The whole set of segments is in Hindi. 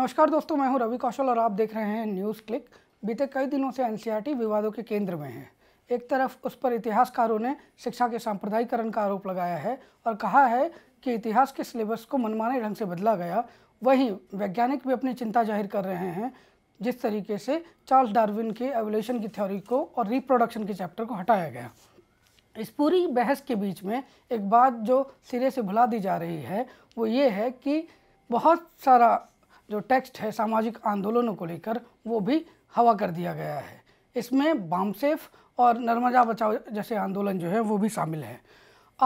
नमस्कार दोस्तों मैं हूं रवि कौशल और आप देख रहे हैं न्यूज़ क्लिक बीते कई दिनों से एनसीईआरटी विवादों के केंद्र में है एक तरफ उस पर इतिहासकारों ने शिक्षा के सांप्रदायिकरण का आरोप लगाया है और कहा है कि इतिहास के सिलेबस को मनमाने ढंग से बदला गया वहीं वैज्ञानिक भी अपनी चिंता जाहिर कर रहे हैं जिस तरीके से चार्ल्स डार्विन के एवोल्यूशन की थ्योरी को और रिप्रोडक्शन के चैप्टर को हटाया गया इस पूरी बहस के बीच में एक बात जो सिरे से भुला दी जा रही है वो ये है कि बहुत सारा जो टेक्स्ट है सामाजिक आंदोलनों को लेकर वो भी हवा कर दिया गया है इसमें बामसेफ और नर्मदा बचाओ जैसे आंदोलन जो है वो भी शामिल हैं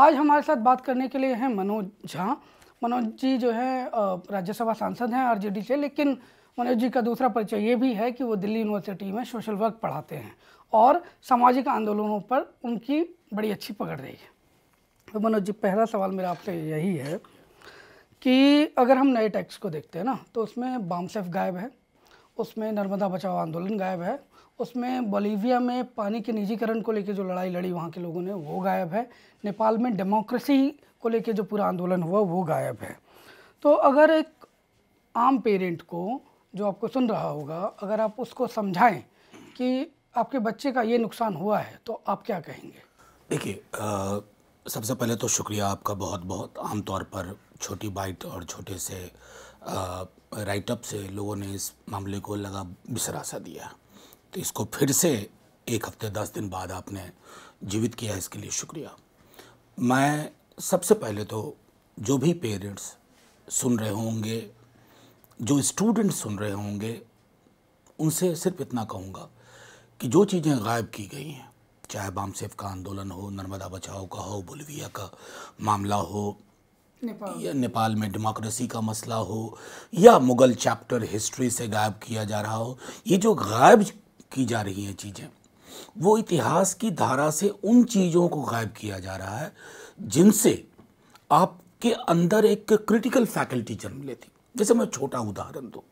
आज हमारे साथ बात करने के लिए हैं मनोज झा मनोज जी जो है राज्यसभा सांसद हैं आरजेडी से लेकिन मनोज जी का दूसरा परिचय ये भी है कि वो दिल्ली यूनिवर्सिटी में सोशल वर्क पढ़ाते हैं और सामाजिक आंदोलनों पर उनकी बड़ी अच्छी पकड़ रही है तो मनोज जी पहला सवाल मेरा आपसे यही है कि अगर हम नए टैक्स को देखते हैं ना तो उसमें बामसेफ गायब है उसमें नर्मदा बचाओ आंदोलन गायब है उसमें बोलीविया में पानी के निजीकरण को लेकर जो लड़ाई लड़ी वहाँ के लोगों ने वो गायब है नेपाल में डेमोक्रेसी को लेकर जो पूरा आंदोलन हुआ वो गायब है तो अगर एक आम पेरेंट को जो आपको सुन रहा होगा अगर आप उसको समझाएं कि आपके बच्चे का ये नुकसान हुआ है तो आप क्या कहेंगे देखिए सबसे पहले तो शुक्रिया आपका बहुत बहुत आमतौर पर छोटी बाइट और छोटे से राइटअप से लोगों ने इस मामले को लगा बिसरासा दिया तो इसको फिर से एक हफ्ते दस दिन बाद आपने जीवित किया इसके लिए शुक्रिया मैं सबसे पहले तो जो भी पेरेंट्स सुन रहे होंगे जो स्टूडेंट सुन रहे होंगे उनसे सिर्फ इतना कहूँगा कि जो चीज़ें गायब की गई हैं चाहे बाम सेफ का आंदोलन हो नर्मदा बचाओ का हो बुलविया का मामला हो नेपाल या नेपाल में डेमोक्रेसी का मसला हो या मुग़ल चैप्टर हिस्ट्री से गायब किया जा रहा हो ये जो गायब की जा रही हैं चीज़ें वो इतिहास की धारा से उन चीज़ों को गायब किया जा रहा है जिनसे आपके अंदर एक क्रिटिकल फैकल्टी जन्म लेती जैसे मैं छोटा उदाहरण दूँ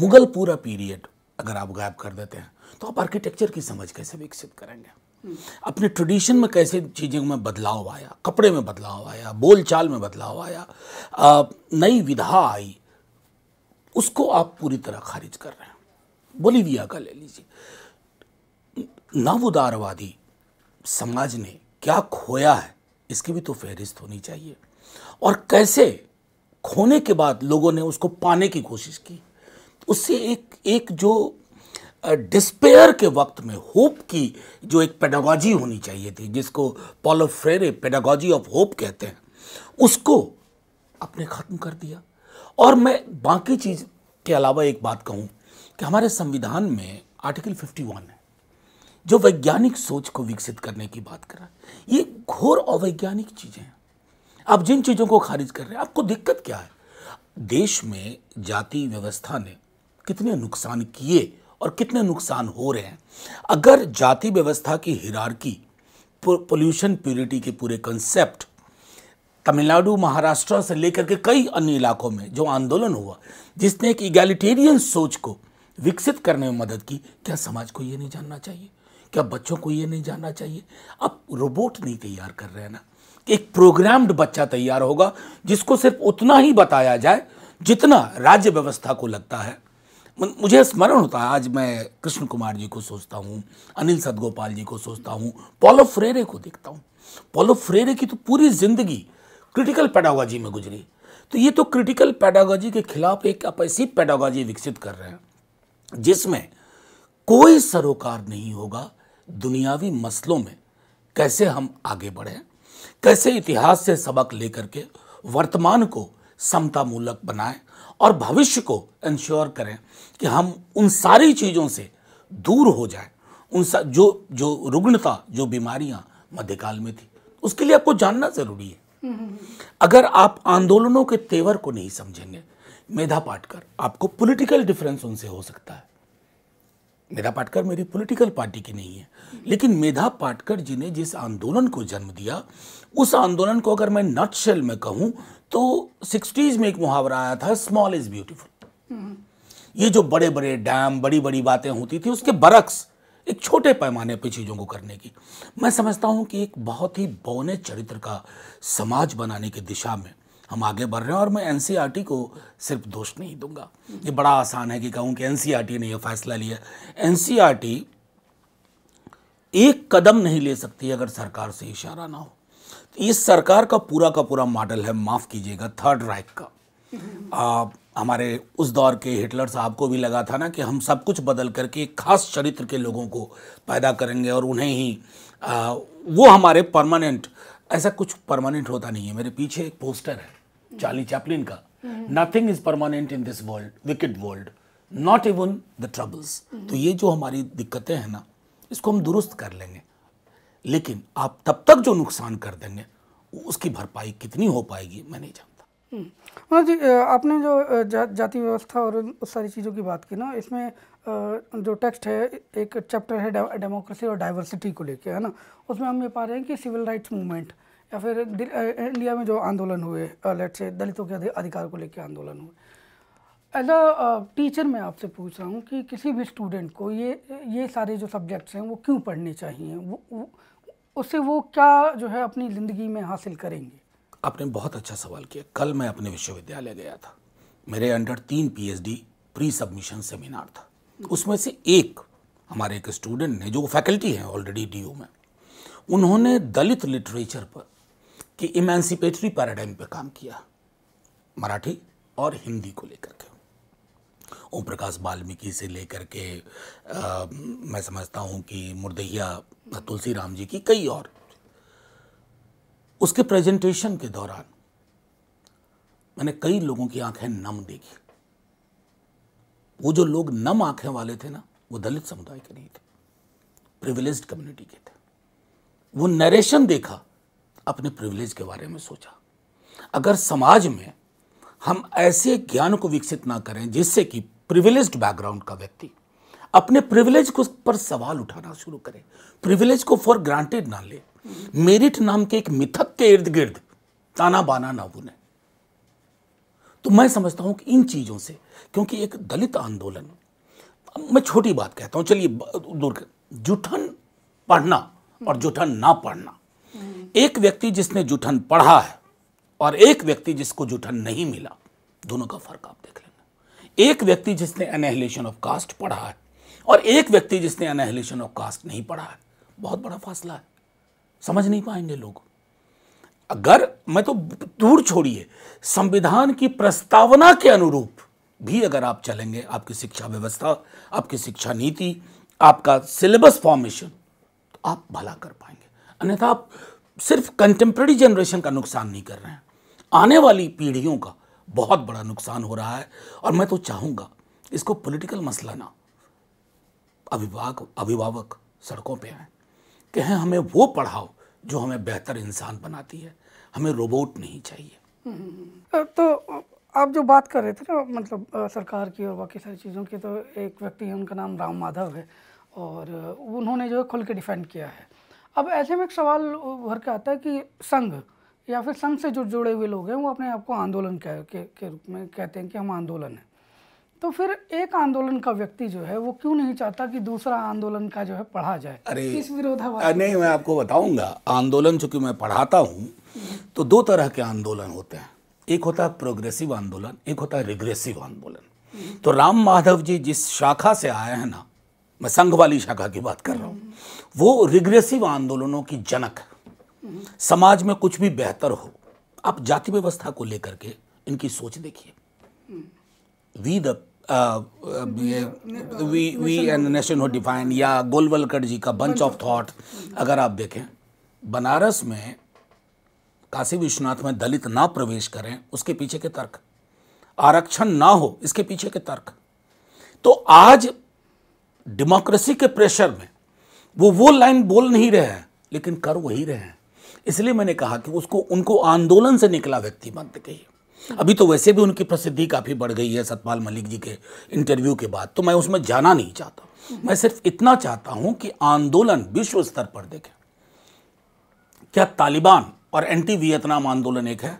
मुग़ल पूरा पीरियड अगर आप गायब कर देते हैं तो आप आर्किटेक्चर की समझ कैसे विकसित करेंगे अपने ट्रेडिशन में कैसे चीज़ों में बदलाव आया कपड़े में बदलाव आया बोलचाल में बदलाव आया नई विधा आई उसको आप पूरी तरह खारिज कर रहे हैं बोलीविया का ले लीजिए नवउदारवादी समाज ने क्या खोया है इसकी भी तो फहरिस्त होनी चाहिए और कैसे खोने के बाद लोगों ने उसको पाने की कोशिश की उससे एक एक जो डिस्पेयर के वक्त में होप की जो एक पेडागॉजी होनी चाहिए थी जिसको Paulo Freire pedagogy of hope कहते हैं उसको अपने ख़त्म कर दिया और मैं बाकी चीज़ के अलावा एक बात कहूँ कि हमारे संविधान में आर्टिकल 51 है जो वैज्ञानिक सोच को विकसित करने की बात कर रहा है ये घोर अवैज्ञानिक चीज़ें हैं आप जिन चीज़ों को खारिज कर रहे हैं आपको दिक्कत क्या है देश में जाति व्यवस्था ने कितने नुकसान किए और कितने नुकसान हो रहे हैं अगर जाति व्यवस्था की हिरारकी पोल्यूशन प्योरिटी के पूरे कंसेप्ट तमिलनाडु महाराष्ट्र से लेकर के कई अन्य इलाकों में जो आंदोलन हुआ जिसने एक इगैलिटेरियन सोच को विकसित करने में मदद की क्या समाज को ये नहीं जानना चाहिए क्या बच्चों को ये नहीं जानना चाहिए अब रोबोट नहीं तैयार कर रहे हैं ना एक प्रोग्राम्ड बच्चा तैयार होगा जिसको सिर्फ उतना ही बताया जाए जितना राज्य व्यवस्था को लगता है मुझे स्मरण होता है आज मैं कृष्ण कुमार जी को सोचता हूँ अनिल सदगोपाल जी को सोचता हूँ पॉलो फ्रेरे को देखता हूँ पॉलो फ्रेरे की तो पूरी ज़िंदगी क्रिटिकल पैडागोजी में गुजरी तो ये तो क्रिटिकल पैडागोजी के खिलाफ एक आप ऐसी पैडागोजी विकसित कर रहे हैं जिसमें कोई सरोकार नहीं होगा दुनियावी मसलों में कैसे हम आगे बढ़ें कैसे इतिहास से सबक लेकर के वर्तमान को समतामूलक बनाएं और भविष्य को इंश्योर करें कि हम उन सारी चीज़ों से दूर हो जाए उन सा जो जो रुग्णता जो बीमारियां मध्यकाल में थी उसके लिए आपको जानना ज़रूरी है अगर आप आंदोलनों के तेवर को नहीं समझेंगे मेधा पाटकर आपको पॉलिटिकल डिफरेंस उनसे हो सकता है मेधा पाटकर मेरी पॉलिटिकल पार्टी की नहीं है लेकिन मेधा पाटकर जी ने जिस आंदोलन को जन्म दिया उस आंदोलन को अगर मैं नटशेल में कहूँ तो सिक्सटीज़ में एक मुहावरा आया था स्मॉल इज़ ब्यूटीफुल ये जो बड़े बड़े डैम बड़ी बड़ी बातें होती थी उसके बरक्स एक छोटे पैमाने पर चीज़ों को करने की मैं समझता हूँ कि एक बहुत ही बौने चरित्र का समाज बनाने की दिशा में हम आगे बढ़ रहे हैं और मैं एन e को सिर्फ दोष नहीं दूंगा ये बड़ा आसान है कि कहूँ कि एन e ने यह फैसला लिया एन e एक कदम नहीं ले सकती अगर सरकार से इशारा ना हो तो इस सरकार का पूरा का पूरा मॉडल है माफ़ कीजिएगा थर्ड राइक का आ, हमारे उस दौर के हिटलर साहब को भी लगा था ना कि हम सब कुछ बदल करके एक खास चरित्र के लोगों को पैदा करेंगे और उन्हें ही आ, वो हमारे परमानेंट ऐसा कुछ परमानेंट होता नहीं है मेरे पीछे एक पोस्टर है चार्ली चैपलिन का nothing is permanent in this world wicked world not even the troubles तो ये जो हमारी दिक्कतें हैं ना इसको हम दुरुस्त कर लेंगे लेकिन आप तब तक जो नुकसान कर देंगे उसकी भरपाई कितनी हो पाएगी मैं नहीं जानता हम्म। हाँ जी आपने जो जा, जाति व्यवस्था और उस सारी चीज़ों की बात की ना इसमें जो टेक्स्ट है एक चैप्टर है डेमोक्रेसी और डाइवर्सिटी को लेके है ना उसमें हम ये पा रहे हैं कि सिविल राइट्स मूवमेंट या फिर इंडिया में जो आंदोलन हुए लेट से दलितों के अधिकार को लेकर आंदोलन हुए एज अ टीचर मैं आपसे पूछ रहा हूँ कि किसी भी स्टूडेंट को ये ये सारे जो सब्जेक्ट्स हैं वो क्यों पढ़ने चाहिए वो, वो उससे वो क्या जो है अपनी ज़िंदगी में हासिल करेंगे आपने बहुत अच्छा सवाल किया कल मैं अपने विश्वविद्यालय गया था मेरे अंडर तीन पीएचडी प्री सबमिशन सेमिनार था उसमें से एक हमारे एक स्टूडेंट ने जो फैकल्टी है ऑलरेडी डी में उन्होंने दलित लिटरेचर पर कि इमेंसिपेटरी पैराडाइम पे काम किया मराठी और हिंदी को लेकर के ओम प्रकाश वाल्मीकि से लेकर के आ, मैं समझता हूँ कि मुर्दहिया तुलसी राम जी की कई और उसके प्रेजेंटेशन के दौरान मैंने कई लोगों की आंखें नम देखी वो जो लोग नम आंखें वाले थे ना वो दलित समुदाय के नहीं थे प्रिविलेज कम्युनिटी के थे वो नरेशन देखा अपने प्रिविलेज के बारे में सोचा अगर समाज में हम ऐसे ज्ञान को विकसित ना करें जिससे कि प्रिविलेज बैकग्राउंड का व्यक्ति अपने प्रिविलेज को पर सवाल उठाना शुरू करे प्रिविलेज को फॉर ग्रांटेड ना ले मेरिट नाम के एक मिथक के इर्द गिर्द ताना बाना ना बुने तो मैं समझता हूं कि इन चीजों से क्योंकि एक दलित आंदोलन मैं छोटी बात कहता हूं चलिए दूर जूठन पढ़ना और जुठन ना पढ़ना एक व्यक्ति जिसने जुठन पढ़ा है और एक व्यक्ति जिसको जुठन नहीं मिला दोनों का फर्क आप देख लेना एक व्यक्ति जिसने अनहलेशन ऑफ कास्ट पढ़ा है और एक व्यक्ति जिसने अनहलेशन ऑफ कास्ट नहीं पढ़ा है बहुत बड़ा फासला है समझ नहीं पाएंगे लोग अगर मैं तो दूर छोड़िए संविधान की प्रस्तावना के अनुरूप भी अगर आप चलेंगे आपकी शिक्षा व्यवस्था आपकी शिक्षा नीति आपका सिलेबस फॉर्मेशन तो आप भला कर पाएंगे अन्यथा आप सिर्फ कंटेम्प्रेरी जनरेशन का नुकसान नहीं कर रहे हैं आने वाली पीढ़ियों का बहुत बड़ा नुकसान हो रहा है और मैं तो चाहूंगा इसको पॉलिटिकल मसला ना अभिभावक अभिभावक सड़कों पे आए कहें हमें वो पढ़ाओ जो हमें बेहतर इंसान बनाती है हमें रोबोट नहीं चाहिए तो आप जो बात कर रहे थे ना मतलब सरकार की और बाकी सारी चीज़ों की तो एक व्यक्ति है उनका नाम राम माधव है और उन्होंने जो है खुल के डिफेंड किया है अब ऐसे में एक सवाल उभर के आता है कि संघ या फिर संघ से जो जुड़े हुए लोग हैं वो अपने आप को आंदोलन के, के, के रूप में कहते हैं कि हम आंदोलन हैं तो फिर एक आंदोलन का व्यक्ति जो है वो क्यों नहीं चाहता कि दूसरा आंदोलन का जो है पढ़ा जाए अरे इस विरोधाभास नहीं मैं आपको बताऊंगा आंदोलन चूंकि मैं पढ़ाता हूँ तो दो तरह के आंदोलन होते हैं एक होता है प्रोग्रेसिव आंदोलन एक होता है रिग्रेसिव आंदोलन तो राम माधव जी जिस शाखा से आए हैं ना मैं संघ वाली शाखा की बात कर रहा हूँ वो रिग्रेसिव आंदोलनों की जनक समाज में कुछ भी बेहतर हो आप जाति व्यवस्था को लेकर के इनकी सोच देखिए we the we we and nationhood define या गोलवलकर जी का बंच ऑफ थॉट अगर आप देखें बनारस में काशी विश्वनाथ में दलित ना प्रवेश करें उसके पीछे के तर्क आरक्षण ना हो इसके पीछे के तर्क तो आज डेमोक्रेसी के प्रेशर में वो वो लाइन बोल नहीं रहे हैं लेकिन कर वही रहे हैं इसलिए मैंने कहा कि उसको उनको आंदोलन से निकला व्यक्ति मत कहिए अभी तो वैसे भी उनकी प्रसिद्धि काफ़ी बढ़ गई है सतपाल मलिक जी के इंटरव्यू के बाद तो मैं उसमें जाना नहीं चाहता मैं सिर्फ इतना चाहता हूं कि आंदोलन विश्व स्तर पर देखें क्या तालिबान और एंटी वियतनाम आंदोलन एक है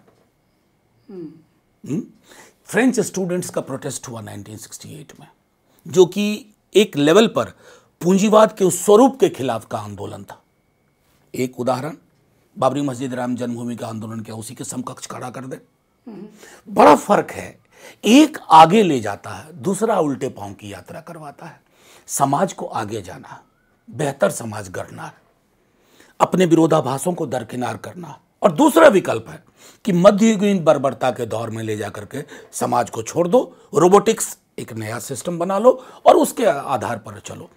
फ्रेंच हम्म। स्टूडेंट्स हम्म? का प्रोटेस्ट हुआ 1968 में जो कि एक लेवल पर पूंजीवाद के उस स्वरूप के खिलाफ का आंदोलन था एक उदाहरण बाबरी मस्जिद राम जन्मभूमि का आंदोलन क्या उसी के समकक्ष खड़ा कर दे बड़ा फर्क है एक आगे ले जाता है दूसरा उल्टे पांव की यात्रा करवाता है समाज को आगे जाना बेहतर समाज गढ़ना अपने विरोधाभासों को दरकिनार करना और दूसरा विकल्प है कि मध्ययुगीन बर्बरता के दौर में ले जाकर के समाज को छोड़ दो रोबोटिक्स एक नया सिस्टम बना लो और उसके आधार पर चलो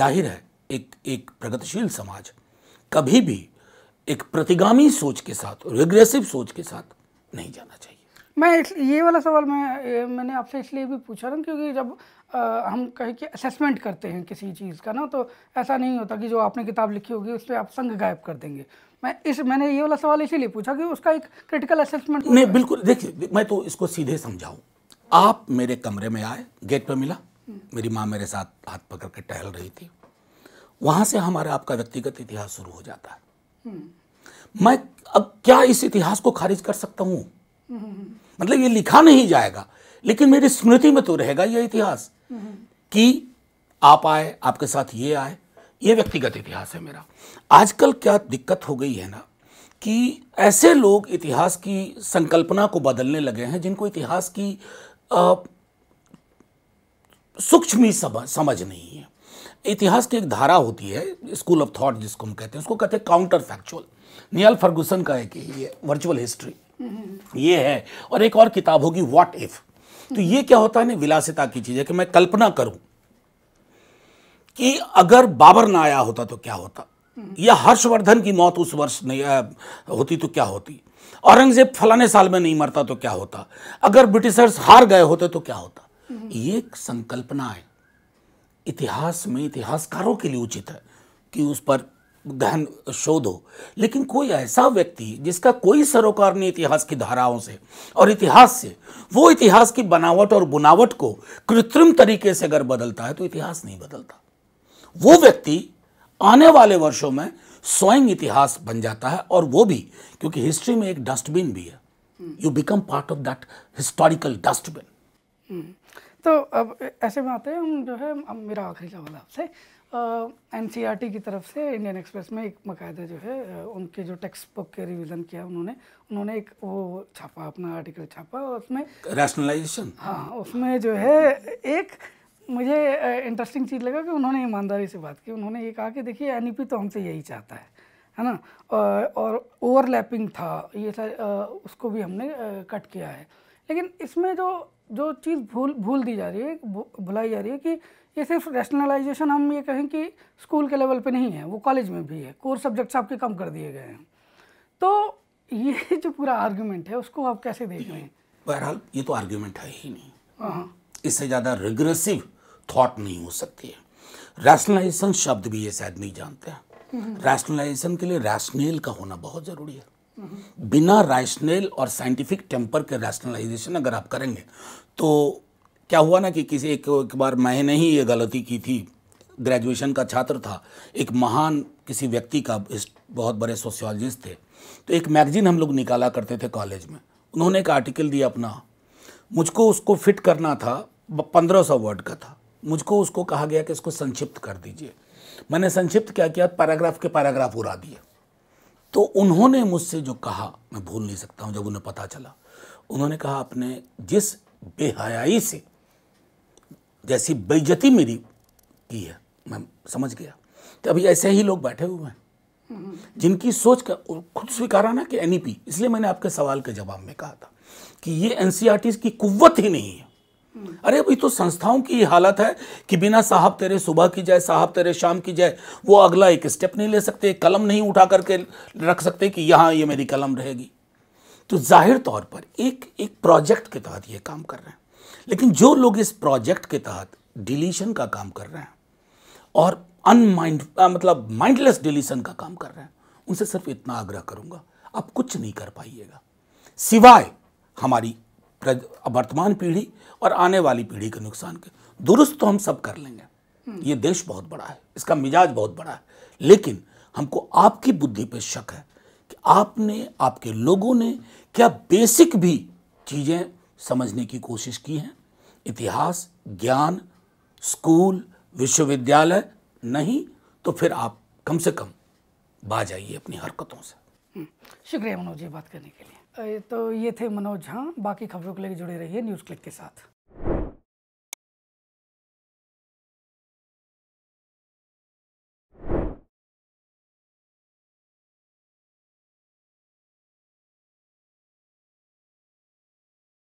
जाहिर है एक एक प्रगतिशील समाज कभी भी एक प्रतिगामी सोच के साथ रिग्रेसिव सोच के साथ नहीं जाना चाहिए मैं ये वाला सवाल मैं मैंने आपसे इसलिए भी पूछा ना क्योंकि जब आ, हम कहें कि असेसमेंट करते हैं किसी चीज़ का ना तो ऐसा नहीं होता कि जो आपने किताब लिखी होगी उस पर आप संग गायब कर देंगे मैं इस मैंने ये वाला सवाल इसीलिए पूछा कि उसका एक क्रिटिकल असेसमेंट नहीं बिल्कुल देखिए मैं तो इसको सीधे समझाऊँ आप मेरे कमरे में आए गेट पर मिला मेरी माँ मेरे साथ हाथ पकड़ के टहल रही थी वहां से हमारे आपका व्यक्तिगत इतिहास शुरू हो जाता है मैं अब क्या इस इतिहास को खारिज कर सकता हूं मतलब ये लिखा नहीं जाएगा लेकिन मेरी स्मृति में तो रहेगा ये इतिहास कि आप आए आपके साथ ये आए ये व्यक्तिगत इतिहास है मेरा आजकल क्या दिक्कत हो गई है ना कि ऐसे लोग इतिहास की संकल्पना को बदलने लगे हैं जिनको इतिहास की सूक्ष्मी समझ समझ नहीं है इतिहास की एक धारा होती है स्कूल ऑफ थॉट जिसको हम कहते हैं उसको कहते हैं काउंटर फैक्चुअल नियल फर्गूसन का एक ये वर्चुअल हिस्ट्री ये है और एक और किताब होगी व्हाट इफ तो ये क्या होता है ना विलासिता की चीज़ है कि मैं कल्पना करूं कि अगर बाबर ना आया होता तो क्या होता या हर्षवर्धन की मौत उस वर्ष नहीं होती तो क्या होती औरंगजेब फलाने साल में नहीं मरता तो क्या होता अगर ब्रिटिशर्स हार गए होते तो क्या होता ये एक संकल्पना है इतिहास में इतिहासकारों के लिए उचित है कि उस पर गहन शोध हो लेकिन कोई ऐसा व्यक्ति जिसका कोई सरोकार नहीं इतिहास की धाराओं से और इतिहास से वो इतिहास की बनावट और बुनावट को कृत्रिम तरीके से अगर बदलता है तो इतिहास नहीं बदलता वो व्यक्ति आने वाले वर्षों में स्वयं इतिहास बन जाता है और वो भी क्योंकि हिस्ट्री में एक डस्टबिन भी है you become part of that historical dustbin तो अब ऐसे में आते हैं हम जो है अब मेरा आखिरी सवाल आपसे एन सी आर टी की तरफ से इंडियन एक्सप्रेस में एक बाकायदा जो है उनके जो टेक्स्ट बुक के रिविज़न किया उन्होंने उन्होंने एक वो छापा अपना आर्टिकल छापा और उसमें रैशनलाइजेशन हाँ उसमें जो है एक मुझे इंटरेस्टिंग चीज़ लगा कि उन्होंने ईमानदारी से बात की उन्होंने ये कहा कि देखिए एन e तो हमसे यही चाहता है है ना और ओवरलैपिंग था ये सर उसको भी हमने कट किया है लेकिन इसमें जो जो चीज़ भूल भूल दी जा रही है भुलाई जा रही है कि ये सिर्फ रैशनलाइजेशन हम ये कहें कि स्कूल के लेवल पे नहीं है वो कॉलेज में भी है कोर सब्जेक्ट्स आपके कम कर दिए गए हैं तो ये जो पूरा आर्ग्यूमेंट है उसको आप कैसे देख रहे हैं बहरहाल ये तो आर्ग्यूमेंट है ही नहीं हाँ, हाँ। इससे ज़्यादा रिग्रेसिव थॉट नहीं हो सकती है रैशनलाइजेशन शब्द भी ये शायद नहीं जानते हैं रैशनलाइजेशन के लिए रैशनल का होना बहुत ज़रूरी है बिना रैशनल और साइंटिफिक टेम्पर के रैशनलाइजेशन अगर आप करेंगे तो क्या हुआ ना कि किसी एक, एक बार मैंने ही ये गलती की थी ग्रेजुएशन का छात्र था एक महान किसी व्यक्ति का इस बहुत बड़े सोशियोलॉजिस्ट थे तो एक मैगजीन हम लोग निकाला करते थे कॉलेज में उन्होंने एक आर्टिकल दिया अपना मुझको उसको फिट करना था पंद्रह सौ वर्ड का था मुझको उसको कहा गया कि इसको संक्षिप्त कर दीजिए मैंने संक्षिप्त क्या किया पैराग्राफ के पैराग्राफ उड़ा दिए तो उन्होंने मुझसे जो कहा मैं भूल नहीं सकता हूँ जब उन्हें पता चला उन्होंने कहा आपने जिस बेहयाई से जैसी बेइज्जती मेरी की है मैं समझ गया कि अभी ऐसे ही लोग बैठे हुए हैं जिनकी सोच का खुद स्वीकारा ना कि एन इसलिए मैंने आपके सवाल के जवाब में कहा था कि ये एन की कुवत ही नहीं है अरे भाई तो संस्थाओं की हालत है कि बिना साहब तेरे सुबह की जाए साहब तेरे शाम की जाए वो अगला एक स्टेप नहीं ले सकते कलम नहीं उठा करके रख सकते कि यहाँ ये मेरी कलम रहेगी तो जाहिर तौर पर एक एक प्रोजेक्ट के तहत ये काम कर रहे हैं लेकिन जो लोग इस प्रोजेक्ट के तहत डिलीशन का काम कर रहे हैं और अनमाइंड मतलब माइंडलेस डिलीशन का काम कर रहे हैं उनसे सिर्फ इतना आग्रह करूंगा आप कुछ नहीं कर पाइएगा सिवाय हमारी वर्तमान पीढ़ी और आने वाली पीढ़ी के नुकसान के दुरुस्त तो हम सब कर लेंगे हम्म। ये देश बहुत बड़ा है इसका मिजाज बहुत बड़ा है लेकिन हमको आपकी बुद्धि पे शक है कि आपने आपके लोगों ने क्या बेसिक भी चीज़ें समझने की कोशिश की है इतिहास ज्ञान स्कूल विश्वविद्यालय नहीं तो फिर आप कम से कम बाज आइए अपनी हरकतों से हम्म। शुक्रिया मनोज जी बात करने के लिए तो ये थे मनोज झा हाँ। बाकी खबरों के लिए जुड़े रहिए न्यूज़ क्लिक के साथ